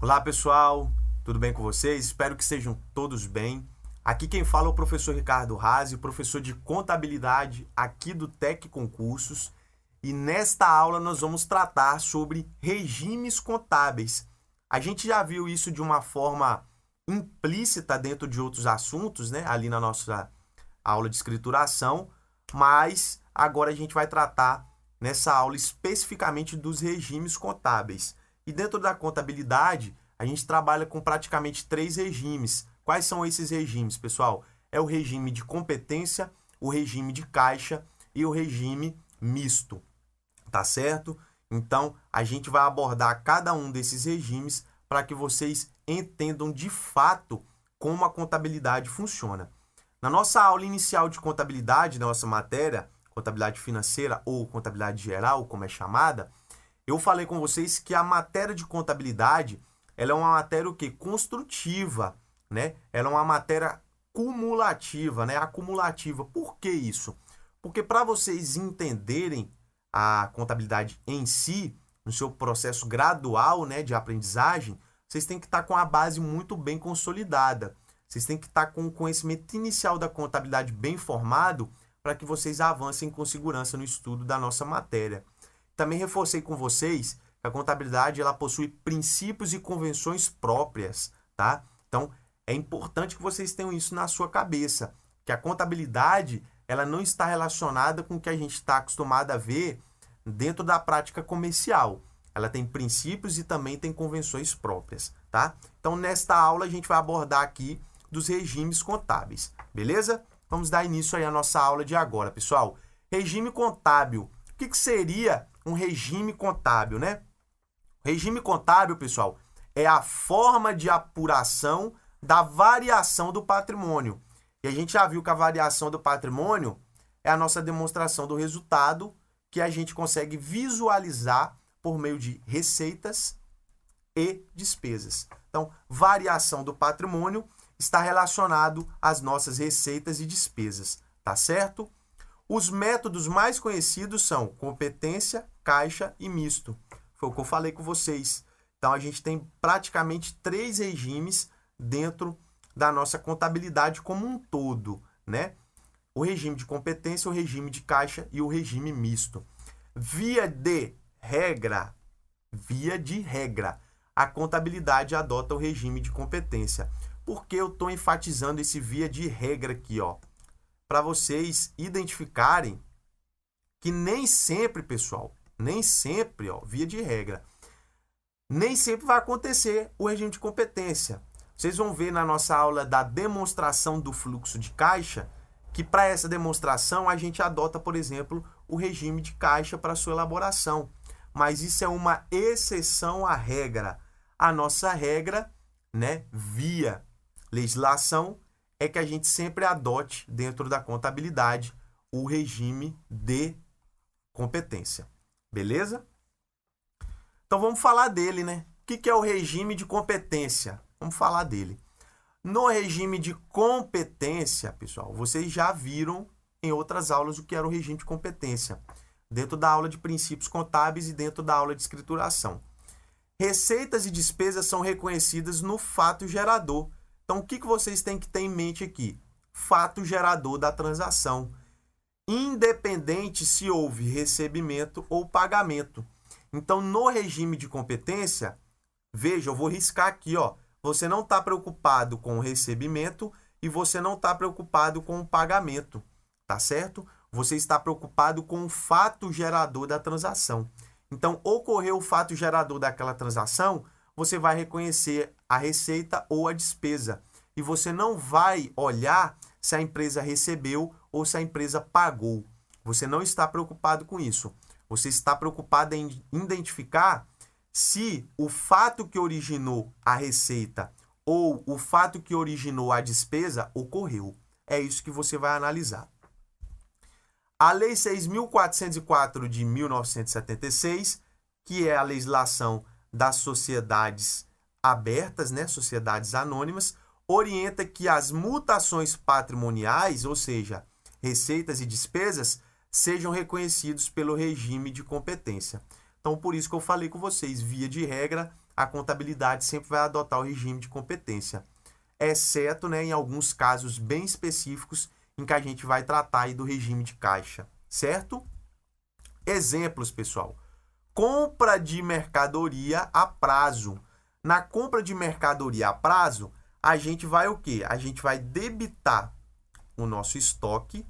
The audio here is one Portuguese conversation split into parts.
Olá pessoal, tudo bem com vocês? Espero que sejam todos bem. Aqui quem fala é o professor Ricardo Razi, professor de contabilidade aqui do Tec Concursos, e nesta aula nós vamos tratar sobre regimes contábeis. A gente já viu isso de uma forma implícita dentro de outros assuntos, né? Ali na nossa aula de escrituração, mas agora a gente vai tratar nessa aula especificamente dos regimes contábeis. E dentro da contabilidade, a gente trabalha com praticamente três regimes. Quais são esses regimes, pessoal? É o regime de competência, o regime de caixa e o regime misto. Tá certo? Então, a gente vai abordar cada um desses regimes para que vocês entendam de fato como a contabilidade funciona. Na nossa aula inicial de contabilidade, na nossa matéria, contabilidade financeira ou contabilidade geral, como é chamada, eu falei com vocês que a matéria de contabilidade, ela é uma matéria o quê? Construtiva, né? Ela é uma matéria cumulativa, né? Acumulativa. Por que isso? Porque para vocês entenderem a contabilidade em si, no seu processo gradual, né, de aprendizagem, vocês têm que estar tá com a base muito bem consolidada. Vocês têm que estar tá com o conhecimento inicial da contabilidade bem formado para que vocês avancem com segurança no estudo da nossa matéria. Também reforcei com vocês que a contabilidade ela possui princípios e convenções próprias, tá? Então, é importante que vocês tenham isso na sua cabeça, que a contabilidade ela não está relacionada com o que a gente está acostumado a ver dentro da prática comercial. Ela tem princípios e também tem convenções próprias, tá? Então, nesta aula a gente vai abordar aqui dos regimes contábeis, beleza? Vamos dar início aí à nossa aula de agora, pessoal. Regime contábil. O que, que seria um regime contábil, né? Regime contábil, pessoal, é a forma de apuração da variação do patrimônio. E a gente já viu que a variação do patrimônio é a nossa demonstração do resultado que a gente consegue visualizar por meio de receitas e despesas. Então, variação do patrimônio está relacionado às nossas receitas e despesas, tá certo? Os métodos mais conhecidos são competência, caixa e misto. Foi o que eu falei com vocês. Então a gente tem praticamente três regimes dentro da nossa contabilidade como um todo, né? O regime de competência, o regime de caixa e o regime misto. Via de regra, via de regra, a contabilidade adota o regime de competência. Por que eu estou enfatizando esse via de regra aqui, ó? Para vocês identificarem que nem sempre, pessoal, nem sempre, ó, via de regra, nem sempre vai acontecer o regime de competência. Vocês vão ver na nossa aula da demonstração do fluxo de caixa que para essa demonstração a gente adota, por exemplo, o regime de caixa para sua elaboração. Mas isso é uma exceção à regra. A nossa regra, né, via legislação é que a gente sempre adote dentro da contabilidade o regime de competência. Beleza? Então vamos falar dele, né? O que é o regime de competência? Vamos falar dele. No regime de competência, pessoal, vocês já viram em outras aulas o que era o regime de competência, dentro da aula de princípios contábeis e dentro da aula de escrituração. Receitas e despesas são reconhecidas no fato gerador, então, o que, que vocês têm que ter em mente aqui? Fato gerador da transação, independente se houve recebimento ou pagamento. Então, no regime de competência, veja, eu vou riscar aqui, ó. Você não está preocupado com o recebimento e você não está preocupado com o pagamento, tá certo? Você está preocupado com o fato gerador da transação. Então, ocorreu o fato gerador daquela transação, você vai reconhecer a receita ou a despesa e você não vai olhar se a empresa recebeu ou se a empresa pagou. Você não está preocupado com isso. Você está preocupado em identificar se o fato que originou a receita ou o fato que originou a despesa ocorreu. É isso que você vai analisar. A Lei 6.404 de 1976, que é a legislação das sociedades abertas, né, sociedades anônimas, orienta que as mutações patrimoniais, ou seja, receitas e despesas, sejam reconhecidos pelo regime de competência. Então, por isso que eu falei com vocês, via de regra, a contabilidade sempre vai adotar o regime de competência, exceto né, em alguns casos bem específicos em que a gente vai tratar aí do regime de caixa, certo? Exemplos, pessoal. Compra de mercadoria a prazo. Na compra de mercadoria a prazo, a gente vai o que A gente vai debitar o nosso estoque,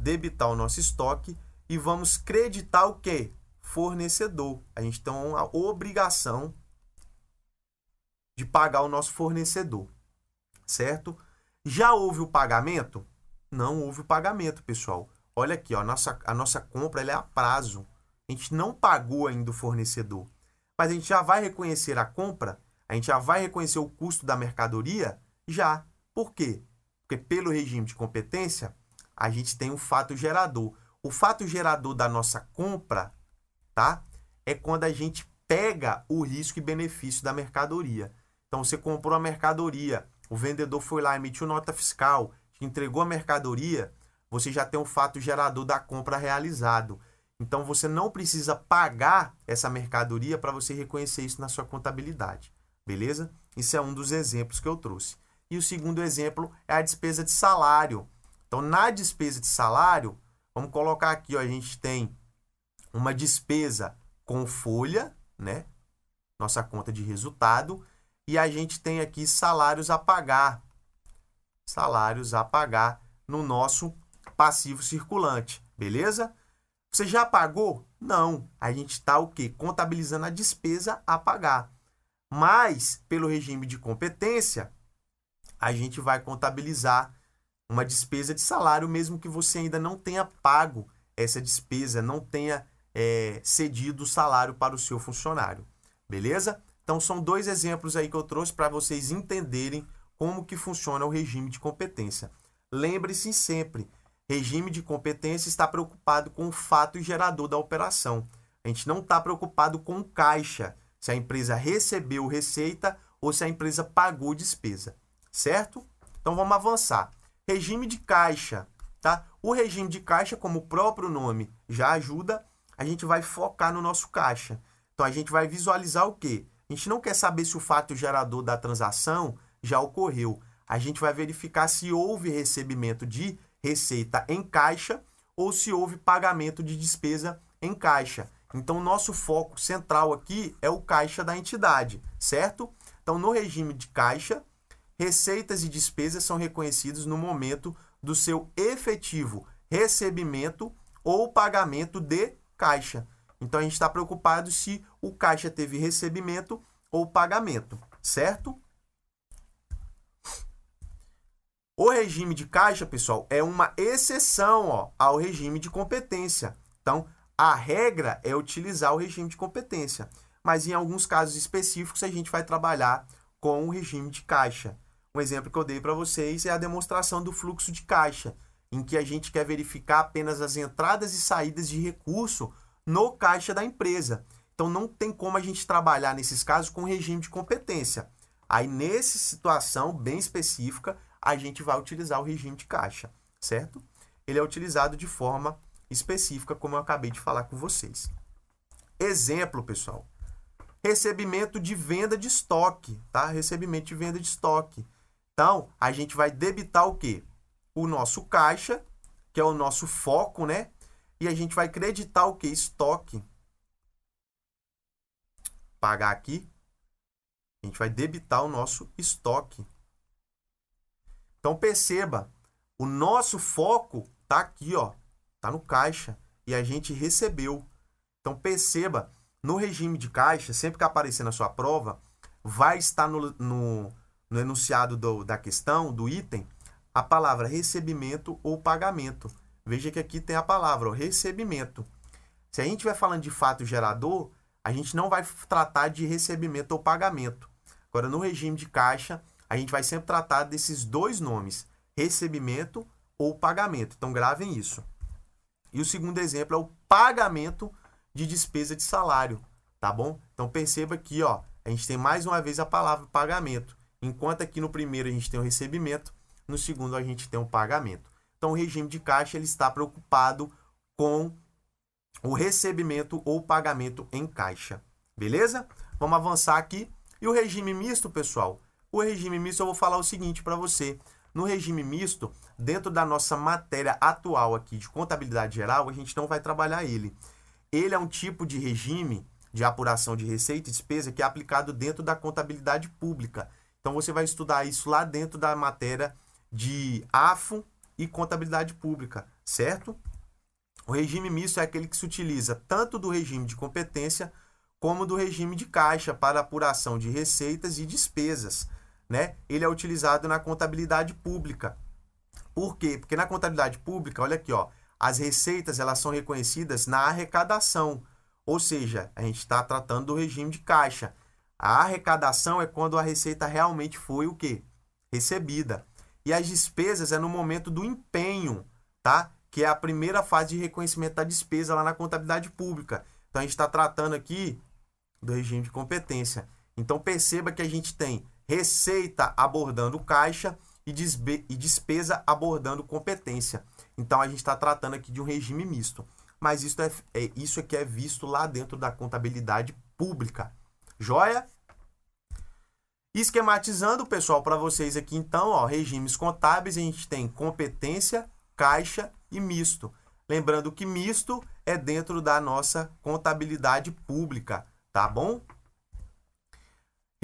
debitar o nosso estoque e vamos creditar o que Fornecedor. A gente tem uma obrigação de pagar o nosso fornecedor, certo? Já houve o pagamento? Não houve o pagamento, pessoal. Olha aqui, ó, a, nossa, a nossa compra é a prazo. A gente não pagou ainda o fornecedor, mas a gente já vai reconhecer a compra a gente já vai reconhecer o custo da mercadoria? Já. Por quê? Porque pelo regime de competência, a gente tem um fato gerador. O fato gerador da nossa compra, tá? É quando a gente pega o risco e benefício da mercadoria. Então você comprou a mercadoria, o vendedor foi lá, emitiu nota fiscal, te entregou a mercadoria, você já tem o um fato gerador da compra realizado. Então você não precisa pagar essa mercadoria para você reconhecer isso na sua contabilidade. Beleza? Isso é um dos exemplos que eu trouxe. E o segundo exemplo é a despesa de salário. Então, na despesa de salário, vamos colocar aqui, ó, a gente tem uma despesa com folha, né? Nossa conta de resultado. E a gente tem aqui salários a pagar. Salários a pagar no nosso passivo circulante, beleza? Você já pagou? Não. A gente está o quê? Contabilizando a despesa a pagar mas pelo regime de competência, a gente vai contabilizar uma despesa de salário, mesmo que você ainda não tenha pago essa despesa, não tenha é, cedido o salário para o seu funcionário. Beleza? Então são dois exemplos aí que eu trouxe para vocês entenderem como que funciona o regime de competência. Lembre-se sempre, regime de competência está preocupado com o fato gerador da operação. A gente não está preocupado com caixa se a empresa recebeu receita ou se a empresa pagou despesa, certo? Então vamos avançar. Regime de caixa, tá? O regime de caixa, como o próprio nome já ajuda, a gente vai focar no nosso caixa. Então a gente vai visualizar o quê? A gente não quer saber se o fato gerador da transação já ocorreu. A gente vai verificar se houve recebimento de receita em caixa ou se houve pagamento de despesa em caixa. Então, nosso foco central aqui é o caixa da entidade, certo? Então, no regime de caixa, receitas e despesas são reconhecidos no momento do seu efetivo recebimento ou pagamento de caixa. Então, a gente está preocupado se o caixa teve recebimento ou pagamento, certo? O regime de caixa, pessoal, é uma exceção ó, ao regime de competência. Então, a regra é utilizar o regime de competência, mas em alguns casos específicos a gente vai trabalhar com o regime de caixa. Um exemplo que eu dei para vocês é a demonstração do fluxo de caixa, em que a gente quer verificar apenas as entradas e saídas de recurso no caixa da empresa. Então não tem como a gente trabalhar nesses casos com regime de competência. Aí nessa situação bem específica, a gente vai utilizar o regime de caixa, certo? Ele é utilizado de forma específica, como eu acabei de falar com vocês. Exemplo, pessoal. Recebimento de venda de estoque, tá? Recebimento de venda de estoque. Então, a gente vai debitar o quê? O nosso caixa, que é o nosso foco, né? E a gente vai creditar o quê? Estoque. Pagar aqui. A gente vai debitar o nosso estoque. Então, perceba, o nosso foco tá aqui, ó, está no caixa e a gente recebeu. Então perceba, no regime de caixa, sempre que aparecer na sua prova, vai estar no, no, no enunciado do, da questão, do item, a palavra recebimento ou pagamento. Veja que aqui tem a palavra recebimento. Se a gente estiver falando de fato gerador, a gente não vai tratar de recebimento ou pagamento. Agora, no regime de caixa, a gente vai sempre tratar desses dois nomes, recebimento ou pagamento. Então, gravem isso. E o segundo exemplo é o pagamento de despesa de salário, tá bom? Então perceba aqui, ó, a gente tem mais uma vez a palavra pagamento. Enquanto aqui no primeiro a gente tem o recebimento, no segundo a gente tem o pagamento. Então o regime de caixa ele está preocupado com o recebimento ou pagamento em caixa. Beleza? Vamos avançar aqui. E o regime misto, pessoal? O regime misto eu vou falar o seguinte para você. No regime misto, dentro da nossa matéria atual aqui de contabilidade geral, a gente não vai trabalhar ele. Ele é um tipo de regime de apuração de receita e despesa que é aplicado dentro da contabilidade pública. Então você vai estudar isso lá dentro da matéria de AFO e contabilidade pública, certo? O regime misto é aquele que se utiliza tanto do regime de competência como do regime de caixa para apuração de receitas e despesas né? Ele é utilizado na contabilidade pública. Por quê? Porque na contabilidade pública, olha aqui, ó, as receitas elas são reconhecidas na arrecadação, ou seja, a gente está tratando do regime de caixa. A arrecadação é quando a receita realmente foi o quê? Recebida. E as despesas é no momento do empenho, tá? Que é a primeira fase de reconhecimento da despesa lá na contabilidade pública. Então a gente está tratando aqui do regime de competência. Então perceba que a gente tem receita abordando caixa e, e despesa abordando competência. Então a gente está tratando aqui de um regime misto. Mas isso é, é isso que é visto lá dentro da contabilidade pública. Joia? Esquematizando, pessoal, para vocês aqui então, ó, regimes contábeis, a gente tem competência, caixa e misto. Lembrando que misto é dentro da nossa contabilidade pública, tá bom?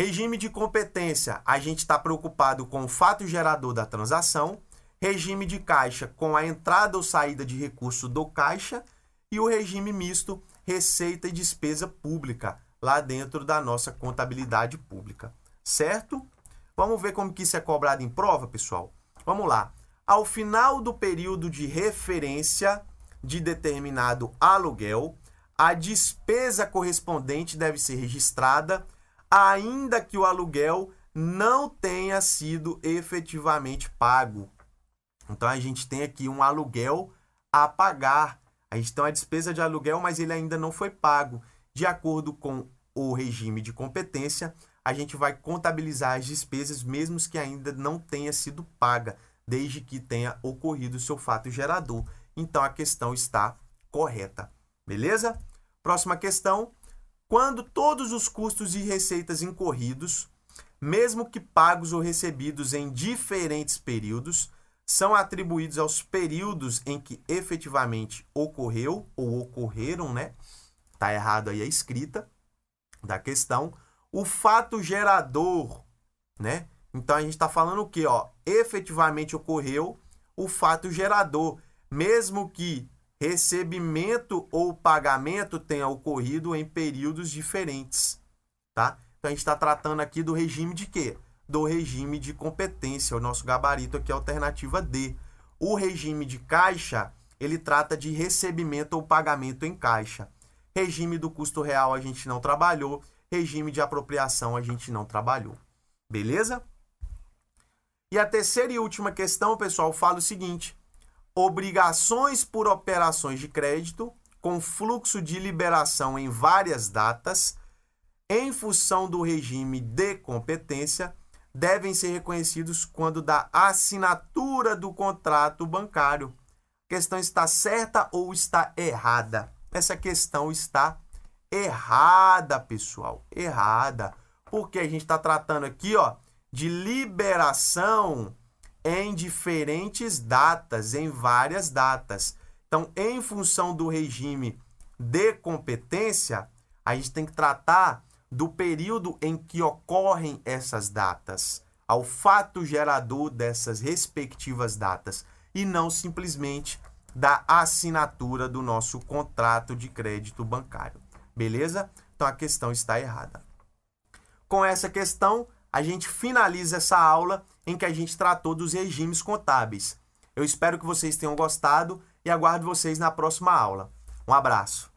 Regime de competência, a gente está preocupado com o fato gerador da transação. Regime de caixa, com a entrada ou saída de recurso do caixa. E o regime misto, receita e despesa pública, lá dentro da nossa contabilidade pública. Certo? Vamos ver como que isso é cobrado em prova, pessoal? Vamos lá. Ao final do período de referência de determinado aluguel, a despesa correspondente deve ser registrada ainda que o aluguel não tenha sido efetivamente pago. Então a gente tem aqui um aluguel a pagar. A gente tem uma despesa de aluguel, mas ele ainda não foi pago. De acordo com o regime de competência, a gente vai contabilizar as despesas mesmo que ainda não tenha sido paga, desde que tenha ocorrido o seu fato gerador. Então a questão está correta. Beleza? Próxima questão, quando todos os custos e receitas incorridos, mesmo que pagos ou recebidos em diferentes períodos, são atribuídos aos períodos em que efetivamente ocorreu ou ocorreram, né? Tá errado aí a escrita da questão. O fato gerador, né? Então a gente está falando o que, ó, efetivamente ocorreu o fato gerador, mesmo que recebimento ou pagamento tenha ocorrido em períodos diferentes, tá? Então a gente está tratando aqui do regime de quê? Do regime de competência. O nosso gabarito aqui é a alternativa D. O regime de caixa, ele trata de recebimento ou pagamento em caixa. Regime do custo real a gente não trabalhou, regime de apropriação a gente não trabalhou. Beleza? E a terceira e última questão, pessoal, fala o seguinte: obrigações por operações de crédito com fluxo de liberação em várias datas, em função do regime de competência, devem ser reconhecidos quando da assinatura do contrato bancário. A questão está certa ou está errada? Essa questão está errada, pessoal. Errada. Porque a gente está tratando aqui ó, de liberação em diferentes datas, em várias datas. Então, em função do regime de competência, a gente tem que tratar do período em que ocorrem essas datas, ao fato gerador dessas respectivas datas, e não simplesmente da assinatura do nosso contrato de crédito bancário. Beleza? Então a questão está errada. Com essa questão, a gente finaliza essa aula em que a gente tratou dos regimes contábeis. Eu espero que vocês tenham gostado e aguardo vocês na próxima aula. Um abraço.